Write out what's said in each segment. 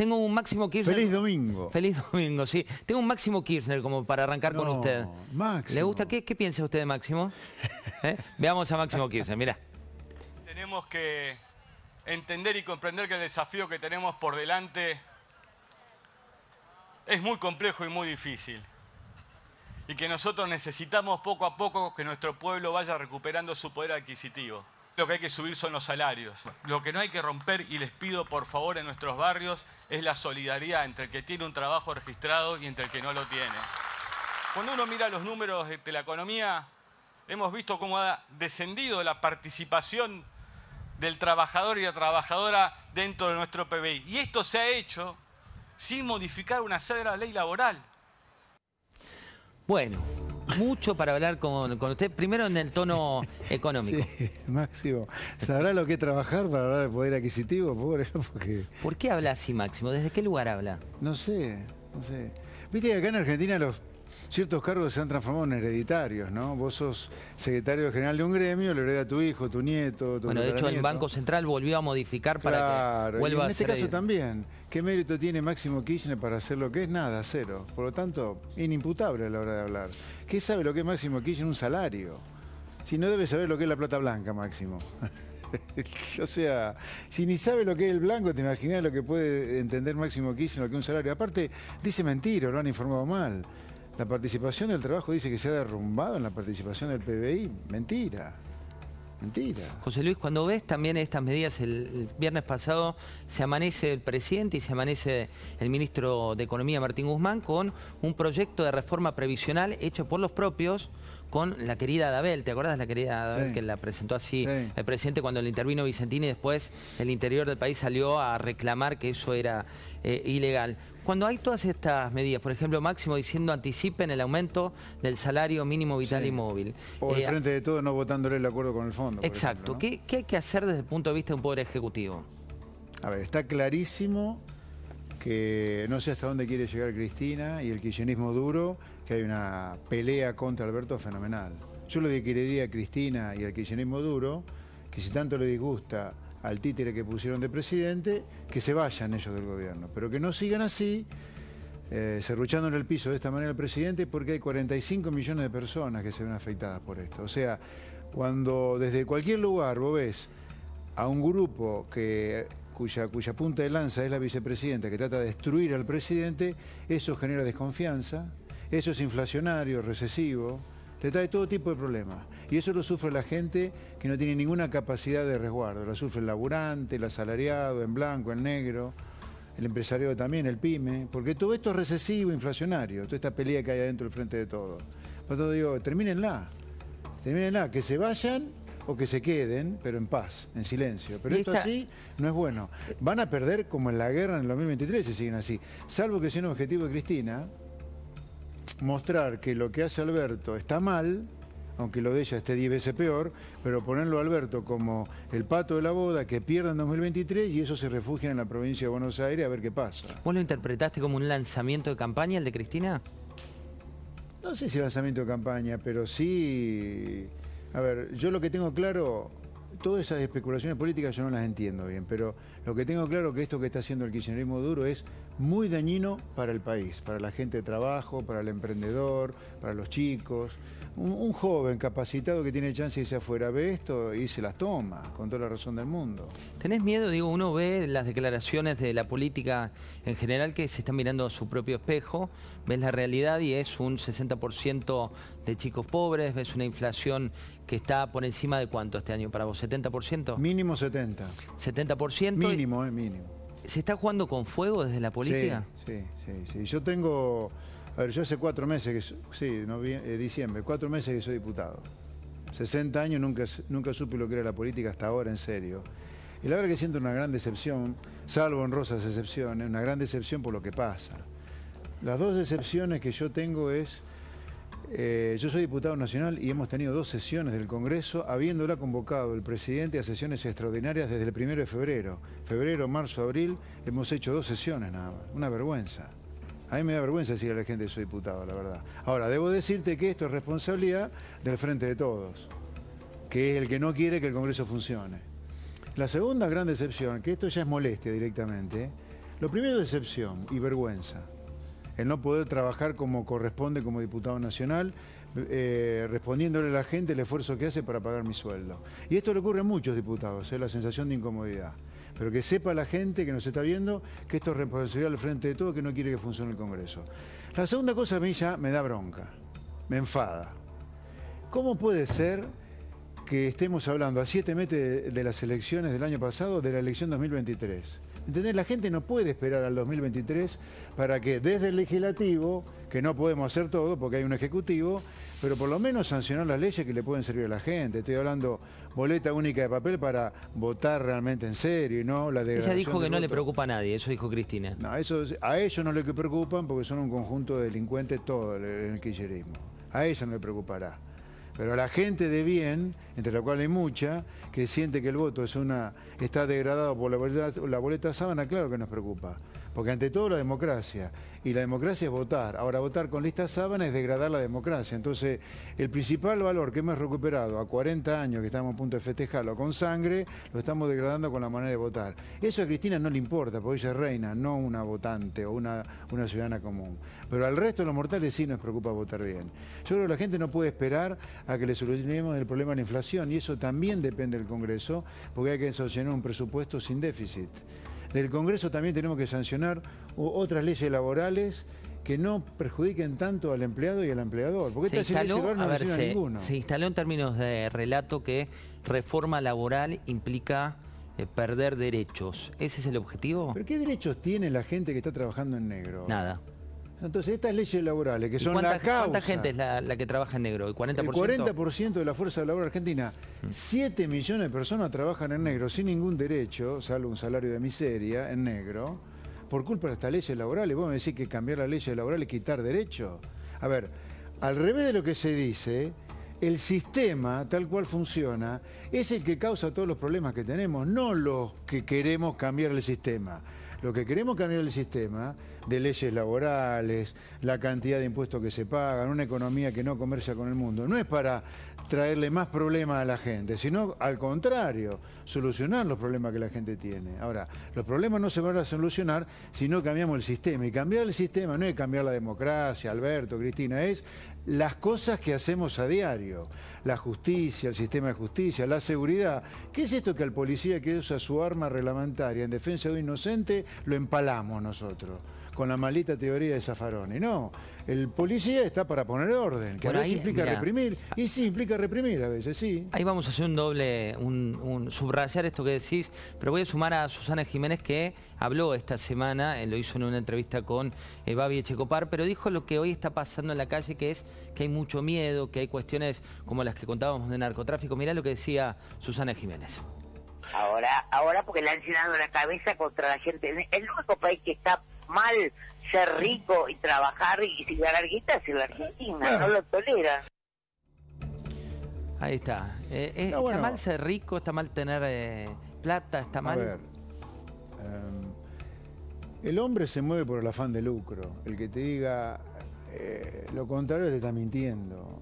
Tengo un Máximo Kirchner. Feliz domingo. Feliz domingo, sí. Tengo un Máximo Kirchner como para arrancar con usted. Máximo. ¿Le gusta? ¿Qué, qué piensa usted Máximo? ¿Eh? Veamos a Máximo Kirchner, mira. Tenemos que entender y comprender que el desafío que tenemos por delante es muy complejo y muy difícil. Y que nosotros necesitamos poco a poco que nuestro pueblo vaya recuperando su poder adquisitivo lo que hay que subir son los salarios. Lo que no hay que romper, y les pido por favor en nuestros barrios, es la solidaridad entre el que tiene un trabajo registrado y entre el que no lo tiene. Cuando uno mira los números de la economía, hemos visto cómo ha descendido la participación del trabajador y la trabajadora dentro de nuestro PBI. Y esto se ha hecho sin modificar una la ley laboral. Bueno, mucho para hablar con, usted, primero en el tono económico. Sí, Máximo, ¿sabrá lo que trabajar para hablar de poder adquisitivo? Pobre, porque... ¿Por qué habla así, Máximo? ¿Desde qué lugar habla? No sé, no sé. Viste que acá en Argentina los ciertos cargos se han transformado en hereditarios, ¿no? Vos sos secretario general de un gremio, lo hereda tu hijo, tu nieto, tu Bueno, de hecho el Banco Central volvió a modificar para que vuelva en este caso también. ¿Qué mérito tiene Máximo Kirchner para hacer lo que es? Nada, cero. Por lo tanto, inimputable a la hora de hablar. ¿Qué sabe lo que es Máximo Kirchner? Un salario. Si no debe saber lo que es la plata blanca, Máximo. o sea, si ni sabe lo que es el blanco, te imaginas lo que puede entender Máximo Kirchner, lo que es un salario. Aparte, dice mentira, lo han informado mal. La participación del trabajo dice que se ha derrumbado en la participación del PBI. Mentira. Mentira. José Luis, cuando ves también estas medidas, el, viernes pasado se amanece el presidente y se amanece el ministro de Economía, Martín Guzmán, con un proyecto de reforma previsional hecho por los propios con la querida Adabel, ¿te acuerdas la querida Adabel que la presentó así el presidente cuando le intervino Vicentini y después el interior del país salió a reclamar que eso era eh, ilegal? Cuando hay todas estas medidas, por ejemplo, Máximo diciendo anticipen el aumento del salario mínimo vital y móvil. O enfrente eh, frente de todo no votándole el acuerdo con el fondo. Exacto. ¿Qué, hay que hacer desde el punto de vista de un poder ejecutivo? A ver, está clarísimo que no sé hasta dónde quiere llegar Cristina y el kirchnerismo duro, que hay una pelea contra Alberto fenomenal. Yo lo que quería a Cristina y al kirchnerismo duro, que si tanto le disgusta al títere que pusieron de presidente, que se vayan ellos del gobierno, pero que no sigan así, cerruchando eh, en el piso de esta manera el presidente, porque hay 45 millones de personas que se ven afectadas por esto. O sea, cuando desde cualquier lugar vos ves a un grupo que, cuya punta de lanza es la vicepresidenta, que trata de destruir al presidente, eso genera desconfianza, eso es inflacionario, recesivo, te trae todo tipo de problemas. Y eso lo sufre la gente que no tiene ninguna capacidad de resguardo. Lo sufre el laburante, el asalariado, en blanco, en negro, el empresario también, el pyme. Porque todo esto es recesivo, inflacionario, toda esta pelea que hay adentro del frente de todo. Por todo digo, termínenla. Termínenla, que se vayan o que se queden, pero en paz, en silencio. Pero esto así no es bueno. Van a perder como en la guerra en el 2023 si siguen así. Salvo que sea un objetivo de Cristina, mostrar que lo que hace Alberto está mal, aunque lo de ella esté 10 veces peor, pero ponerlo a Alberto como el pato de la boda que pierda en 2023 y eso se refugia en la provincia de Buenos Aires a ver qué pasa. ¿Vos lo interpretaste como un lanzamiento de campaña el de Cristina? No sé si lanzamiento de campaña, pero sí... A ver, yo lo que tengo claro, todas esas especulaciones políticas yo no las entiendo bien, pero lo que tengo claro que esto que está haciendo el kirchnerismo duro es muy dañino para el país, para la gente de trabajo, para el emprendedor, para los chicos. Un, joven capacitado que tiene chance de irse afuera ve esto y se las toma, con toda la razón del mundo. ¿Tenés miedo? Digo, uno ve las declaraciones de la política en general que se están mirando a su propio espejo, ves la realidad y es un 60% de chicos pobres, ves una inflación que está por encima de cuánto este año para vos, ¿70%? Mínimo 70. 70%. Mínimo, es eh, mínimo. ¿Se está jugando con fuego desde la política? Sí, sí, sí. Yo tengo... A ver, yo hace cuatro meses que... Sí, eh, diciembre, cuatro meses que soy diputado. 60 años nunca, nunca supe lo que era la política hasta ahora, en serio. Y la verdad que siento una gran decepción, salvo en Rosas excepciones, una gran decepción por lo que pasa. Las dos decepciones que yo tengo es eh, yo soy diputado nacional y hemos tenido dos sesiones del Congreso, habiéndola convocado el presidente a sesiones extraordinarias desde el primero de febrero. Febrero, marzo, abril, hemos hecho dos sesiones nada más. Una vergüenza. A mí me da vergüenza decir a la gente que soy diputado, la verdad. Ahora, debo decirte que esto es responsabilidad del Frente de Todos, que es el que no quiere que el Congreso funcione. La segunda gran decepción, que esto ya es molestia directamente, ¿eh? lo primero es decepción y vergüenza el no poder trabajar como corresponde como diputado nacional, eh, respondiéndole a la gente el esfuerzo que hace para pagar mi sueldo. Y esto le ocurre a muchos diputados, es eh, la sensación de incomodidad. Pero que sepa la gente que nos está viendo que esto es responsabilidad al frente de todo, que no quiere que funcione el Congreso. La segunda cosa a mí ya me da bronca, me enfada. ¿Cómo puede ser que estemos hablando a siete meses de las elecciones del año pasado, de la elección 2023? ¿Entendés? La gente no puede esperar al 2023 para que desde el legislativo, que no podemos hacer todo porque hay un ejecutivo, pero por lo menos sancionar las leyes que le pueden servir a la gente. Estoy hablando boleta única de papel para votar realmente en serio no la Ella dijo que no le preocupa a nadie, eso dijo Cristina. No, eso, a ellos no le preocupan porque son un conjunto de delincuentes todo en el kirchnerismo. A ella no le preocupará. Pero a la gente de bien, entre la cual hay mucha, que siente que el voto es está degradado por la verdad, la boleta sábana, claro que nos preocupa. Porque ante todo la democracia, y la democracia es votar. Ahora, votar con listas sábana es degradar la democracia. Entonces, el principal valor que hemos recuperado a 40 años, que estamos a punto de festejarlo con sangre, lo estamos degradando con la manera de votar. Eso a Cristina no le importa, porque ella es reina, no una votante o una, una ciudadana común. Pero al resto de los mortales sí nos preocupa votar bien. Yo creo que la gente no puede esperar a que le solucionemos el problema de la inflación, y eso también depende del Congreso, porque hay que solucionar un presupuesto sin déficit del Congreso también tenemos que sancionar otras leyes laborales que no perjudiquen tanto al empleado y al empleador. Porque se esta instaló, no a ver, se, instaló en términos de relato que reforma laboral implica eh, perder derechos. ¿Ese es el objetivo? ¿Pero qué derechos tiene la gente que está trabajando en negro? Nada. Entonces, estas leyes laborales, que son la causa... ¿Cuánta gente es la, que trabaja en negro? ¿El 40%? El 40% de la fuerza laboral argentina. 7 mm. millones de personas trabajan en negro sin ningún derecho, salvo un salario de miseria, en negro, por culpa de estas leyes laborales. ¿Vos me decís que cambiar las leyes laborales es quitar derecho? A ver, al revés de lo que se dice, el sistema, tal cual funciona, es el que causa todos los problemas que tenemos, no los que queremos cambiar el sistema. Lo que queremos cambiar el sistema de leyes laborales, la cantidad de impuestos que se pagan, una economía que no comercia con el mundo, no es para traerle más problemas a la gente, sino al contrario, solucionar los problemas que la gente tiene. Ahora, los problemas no se van a solucionar si no cambiamos el sistema. Y cambiar el sistema no es cambiar la democracia, Alberto, Cristina, es las cosas que hacemos a diario. La justicia, el sistema de justicia, la seguridad. ¿Qué es esto que al policía que usa su arma reglamentaria en defensa de un inocente lo empalamos nosotros? con la maldita teoría de Zaffaroni. No, el policía está para poner orden, que a veces implica reprimir, y sí, implica reprimir a veces, sí. Ahí vamos a hacer un doble, un, subrayar esto que decís, pero voy a sumar a Susana Jiménez que habló esta semana, eh, lo hizo en una entrevista con eh, Babi Echecopar, pero dijo lo que hoy está pasando en la calle, que es que hay mucho miedo, que hay cuestiones como las que contábamos de narcotráfico. Mirá lo que decía Susana Jiménez. Ahora, ahora porque le han llenado la cabeza contra la gente. El único país que está mal ser rico y trabajar y si la guita es la Argentina, no lo tolera. Ahí está. Eh, eh, está mal ser rico, está mal tener eh, plata, está mal. A ver. Em, el hombre se mueve por el afán de lucro. El que te diga lo contrario te está mintiendo.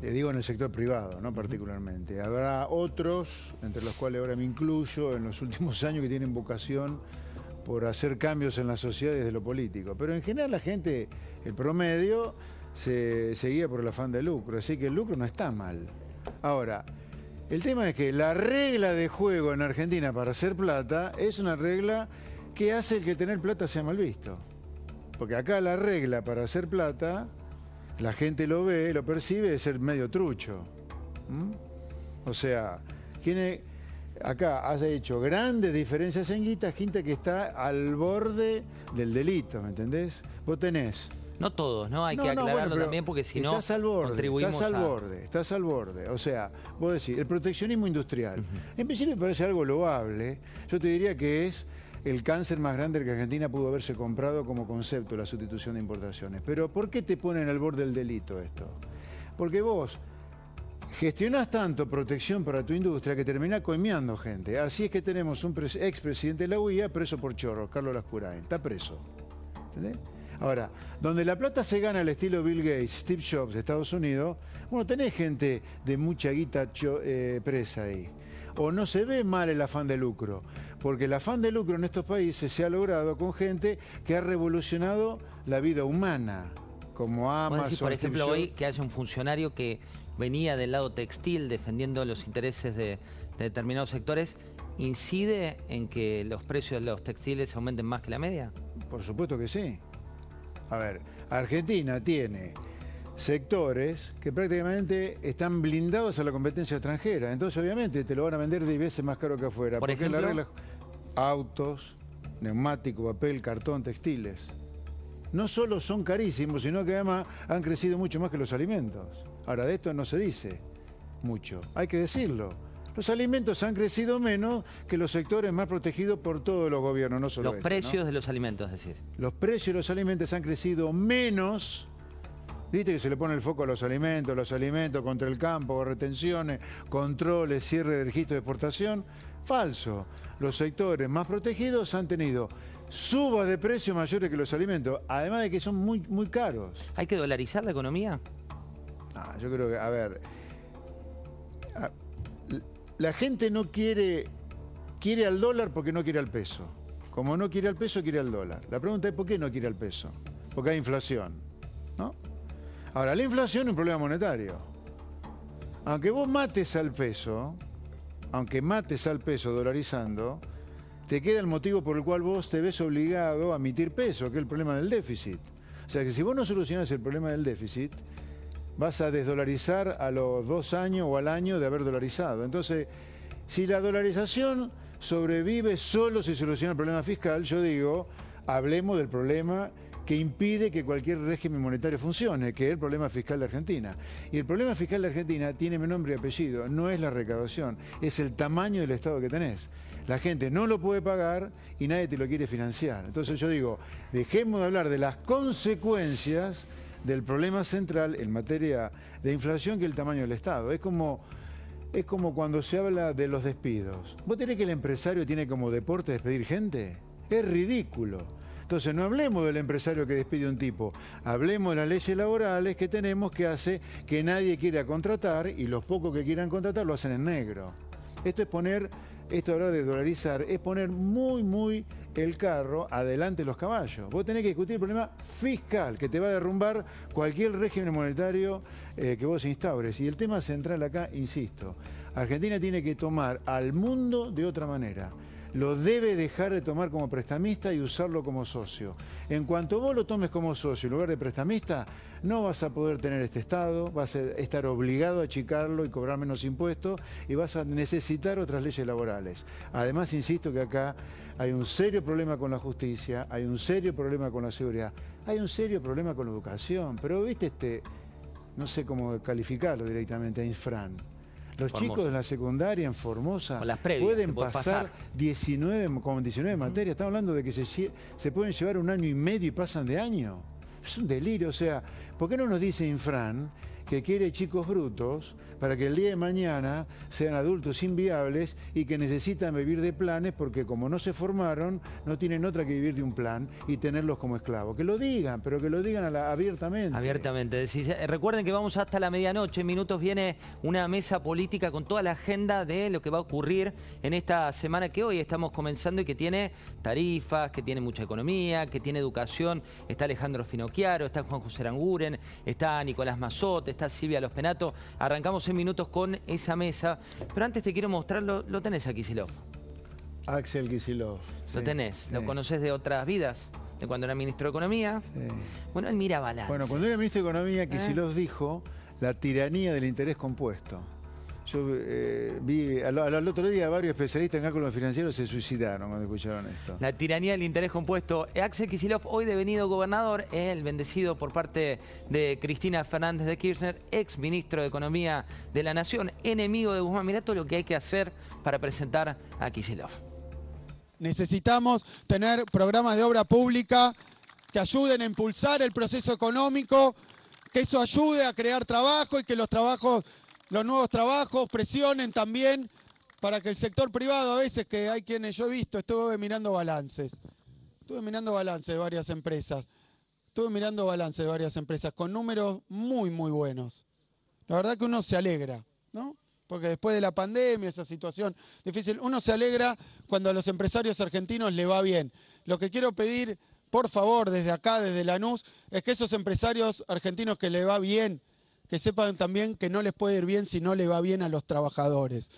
Te digo en el sector privado, no particularmente. Habrá otros, entre los cuales ahora me incluyo, en los últimos años que tienen vocación por hacer cambios en la sociedad desde lo político. Pero en general la gente, el promedio, se, seguía por el afán de lucro. Así que el lucro no está mal. Ahora, el tema es que la regla de juego en Argentina para hacer plata es una regla que hace que tener plata sea mal visto. Porque acá la regla para hacer plata, la gente lo ve, lo percibe, es ser medio trucho. ¿Mm? O sea, tiene acá has hecho grandes diferencias en guita, gente que está al borde del delito, ¿me entendés? Vos tenés... No todos, ¿no? Hay que aclararlo también porque si no estás al borde, Estás al borde, estás al borde. O sea, vos decís, el proteccionismo industrial. En principio me parece algo loable. Yo te diría que es el cáncer más grande que Argentina pudo haberse comprado como concepto, la sustitución de importaciones. Pero ¿por qué te ponen al borde del delito esto? Porque vos gestionás tanto protección para tu industria que termina coimeando gente. Así es que tenemos un expresidente de la UIA preso por chorro, Carlos Lascurain. Está preso. ¿Entendés? Ahora, donde la plata se gana al estilo Bill Gates, Steve Jobs, de Estados Unidos, bueno, tenés gente de mucha guita eh, presa ahí. O no se ve mal el afán de lucro, porque el afán de lucro en estos países se ha logrado con gente que ha revolucionado la vida humana, como Amazon. por ejemplo, hoy que hace un funcionario que venía del lado textil defendiendo los intereses de, determinados sectores, ¿incide en que los precios de los textiles aumenten más que la media? Por supuesto que sí. A ver, Argentina tiene sectores que prácticamente están blindados a la competencia extranjera. Entonces, obviamente, te lo van a vender 10 veces más caro que afuera. ¿Por porque ejemplo? la regla... Autos, neumático, papel, cartón, textiles. No solo son carísimos, sino que además han crecido mucho más que los alimentos. Ahora, de esto no se dice mucho, hay que decirlo. Los alimentos han crecido menos que los sectores más protegidos por todos los gobiernos, no solo Los este, precios de los alimentos, es decir. Los precios de los alimentos han crecido menos... Viste que se le pone el foco a los alimentos, los alimentos contra el campo, retenciones, controles, cierre del registro de exportación. Falso. Los sectores más protegidos han tenido subas de precios mayores que los alimentos, además de que son muy, muy caros. ¿Hay que dolarizar la economía? Ah, yo creo que, a ver. La gente no quiere. Quiere al dólar porque no quiere al peso. Como no quiere al peso, quiere al dólar. La pregunta es: ¿por qué no quiere al peso? Porque hay inflación. ¿No? Ahora, la inflación es un problema monetario. Aunque vos mates al peso, aunque mates al peso dolarizando, te queda el motivo por el cual vos te ves obligado a emitir peso, que es el problema del déficit. O sea que si vos no solucionas el problema del déficit, vas a desdolarizar a los dos años o al año de haber dolarizado. Entonces, si la dolarización sobrevive solo si soluciona el problema fiscal, yo digo, hablemos del problema que impide que cualquier régimen monetario funcione, que es el problema fiscal de Argentina. Y el problema fiscal de Argentina tiene mi nombre y apellido, no es la recaudación, es el tamaño del Estado que tenés. La gente no lo puede pagar y nadie te lo quiere financiar. Entonces yo digo, dejemos de hablar de las consecuencias del problema central en materia de inflación que el tamaño del Estado. Es como, es como cuando se habla de los despidos. ¿Vos tenés que el empresario tiene como deporte despedir gente? Es ridículo. Entonces no hablemos del empresario que despide un tipo, hablemos de las leyes laborales que tenemos que hace que nadie quiera contratar y los pocos que quieran contratar lo hacen en negro. Esto es poner, esto hablar de dolarizar, es poner muy, muy el carro adelante los caballos. Vos tenés que discutir el problema fiscal que te va a derrumbar cualquier régimen monetario eh, que vos instaures. Y el tema central acá, insisto, Argentina tiene que tomar al mundo de otra manera lo debe dejar de tomar como prestamista y usarlo como socio. En cuanto vos lo tomes como socio en lugar de prestamista, no vas a poder tener este estado, vas a estar obligado a achicarlo y cobrar menos impuestos y vas a necesitar otras leyes laborales. Además, insisto que acá hay un serio problema con la justicia, hay un serio problema con la seguridad, hay un serio problema con la educación, pero viste este, no sé cómo calificarlo directamente, infran. Los chicos de la secundaria en Formosa pueden pasar, 19, como 19 materias. Estamos hablando de que se, se pueden llevar un año y medio y pasan de año. Es un delirio, o sea, ¿por qué no nos dice Infran que quiere chicos brutos para que el día de mañana sean adultos inviables y que necesitan vivir de planes porque como no se formaron, no tienen otra que vivir de un plan y tenerlos como esclavos. Que lo digan, pero que lo digan abiertamente. Abiertamente. Eh, recuerden que vamos hasta la medianoche, en minutos viene una mesa política con toda la agenda de lo que va a ocurrir en esta semana que hoy estamos comenzando y que tiene tarifas, que tiene mucha economía, que tiene educación. Está Alejandro Finocchiaro, está Juan José Anguren, está Nicolás Mazote, está Silvia Penato. Arrancamos en minutos con esa mesa, pero antes te quiero mostrarlo, lo tenés a Kisilov. Axel Kisilov. Lo tenés, lo conoces de otras vidas, de cuando era ministro de Economía. Bueno, él mira la... Bueno, cuando era ministro de Economía, ah. Kisilov dijo la tiranía del interés compuesto. Yo eh, vi al, otro día varios especialistas en cálculos financieros se suicidaron cuando escucharon esto. La tiranía del interés compuesto. Axel Kisilov, hoy devenido gobernador, es el bendecido por parte de Cristina Fernández de Kirchner, ex ministro de Economía de la Nación, enemigo de Guzmán. Mirá todo lo que hay que hacer para presentar a Kisilov. Necesitamos tener programas de obra pública que ayuden a impulsar el proceso económico, que eso ayude a crear trabajo y que los trabajos los nuevos trabajos, presionen también para que el sector privado, a veces que hay quienes yo he visto, estuve mirando balances, estuve mirando balances de varias empresas, estuve mirando balances de varias empresas con números muy, muy buenos. La verdad que uno se alegra, ¿no? Porque después de la pandemia, esa situación difícil, uno se alegra cuando a los empresarios argentinos le va bien. Lo que quiero pedir, por favor, desde acá, desde la Lanús, es que esos empresarios argentinos que le va bien, que sepan también que no les puede ir bien si no le va bien a los trabajadores.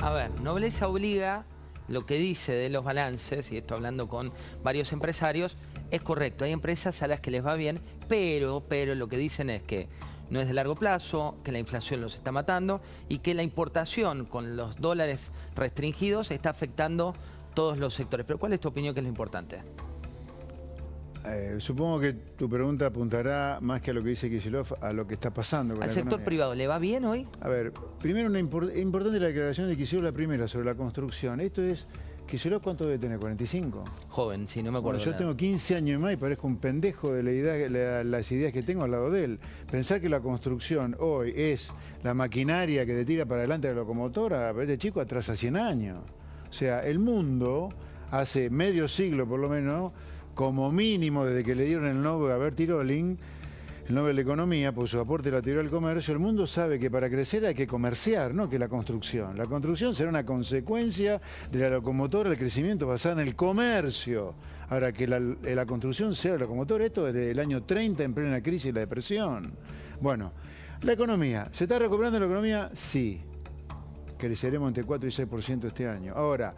A ver, nobleza obliga lo que dice de los balances, y esto hablando con varios empresarios, es correcto. Hay empresas a las que les va bien, pero, pero lo que dicen es que no es de largo plazo, que la inflación los está matando y que la importación con los dólares restringidos está afectando todos los sectores. Pero ¿cuál es tu opinión que es lo importante? Eh, supongo que tu pregunta apuntará más que a lo que dice Kisilov, a lo que está pasando. Con ¿Al sector privado le va bien hoy? A ver, primero una importante la declaración de Kisilov, la primera, sobre la construcción. Esto es, Kisilov, ¿cuánto debe tener? ¿45? Joven, sí, no me acuerdo. yo tengo 15 años más y parezco un pendejo de la las ideas que tengo al lado de él. Pensar que la construcción hoy es la maquinaria que te tira para adelante la locomotora, ...a ver, de chico atrás atrasa 100 años. O sea, el mundo hace medio siglo por lo menos como mínimo desde que le dieron el Nobel a Bertie Rolling, el Nobel de Economía, por su aporte a la comercio, el mundo sabe que para crecer hay que comerciar, no que la construcción. La construcción será una consecuencia de la locomotora, el crecimiento basada en el comercio. Ahora, que la, construcción sea la locomotora, esto desde el año 30 en plena crisis y la depresión. Bueno, la economía. ¿Se está recuperando la economía? Sí. Creceremos entre 4 y 6% este año. Ahora,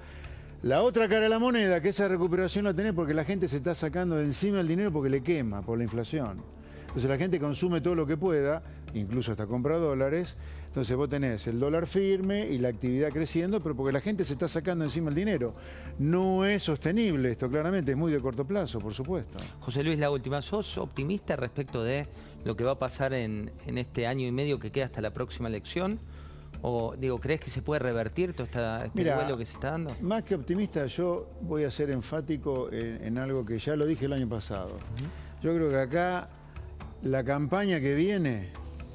la otra cara de la moneda, que esa recuperación la tenés porque la gente se está sacando de encima el dinero porque le quema por la inflación. Entonces la gente consume todo lo que pueda, incluso hasta compra dólares. Entonces vos tenés el dólar firme y la actividad creciendo, pero porque la gente se está sacando encima el dinero. No es sostenible esto, claramente, es muy de corto plazo, por supuesto. José Luis, la última, ¿sos optimista respecto de lo que va a pasar en, en este año y medio que queda hasta la próxima elección? O digo, ¿crees que se puede revertir todo este Mira, que se está dando? Más que optimista, yo voy a ser enfático en, algo que ya lo dije el año pasado. Yo creo que acá la campaña que viene,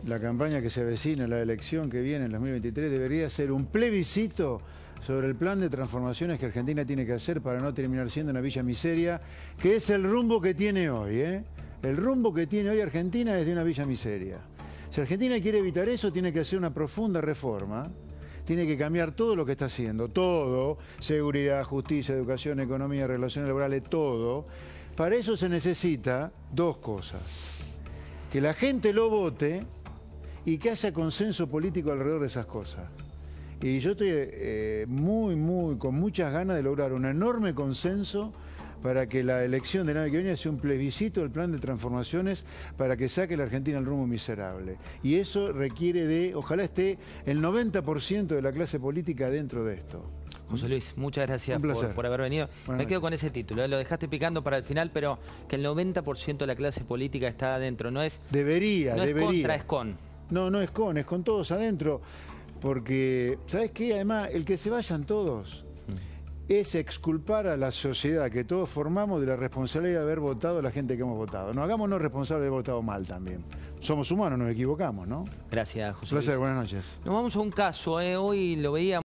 la campaña que se avecina, la elección que viene en 2023, debería ser un plebiscito sobre el plan de transformaciones que Argentina tiene que hacer para no terminar siendo una villa miseria, que es el rumbo que tiene hoy. ¿eh? El rumbo que tiene hoy Argentina es de una villa miseria. Si Argentina quiere evitar eso, tiene que hacer una profunda reforma. Tiene que cambiar todo lo que está haciendo, todo, seguridad, justicia, educación, economía, relaciones laborales, todo. Para eso se necesita dos cosas. Que la gente lo vote y que haya consenso político alrededor de esas cosas. Y yo estoy eh, muy, muy, con muchas ganas de lograr un enorme consenso para que la elección de año que viene sea un plebiscito del plan de transformaciones para que saque la Argentina el rumbo miserable. Y eso requiere de, ojalá esté el 90% de la clase política dentro de esto. José Luis, muchas gracias por, haber venido. Me quedo con ese título, ¿eh? lo dejaste picando para el final, pero que el 90% de la clase política está adentro, no es... Debería, debería. con. No, no es con, es con todos adentro, porque, ¿sabes qué? Además, el que se vayan todos, es exculpar a la sociedad que todos formamos de la responsabilidad de haber votado a la gente que hemos votado. No hagámonos responsables de haber votado mal también. Somos humanos, nos equivocamos, ¿no? Gracias, José. placer, buenas noches. Nos vamos a un caso, ¿eh? hoy lo veíamos.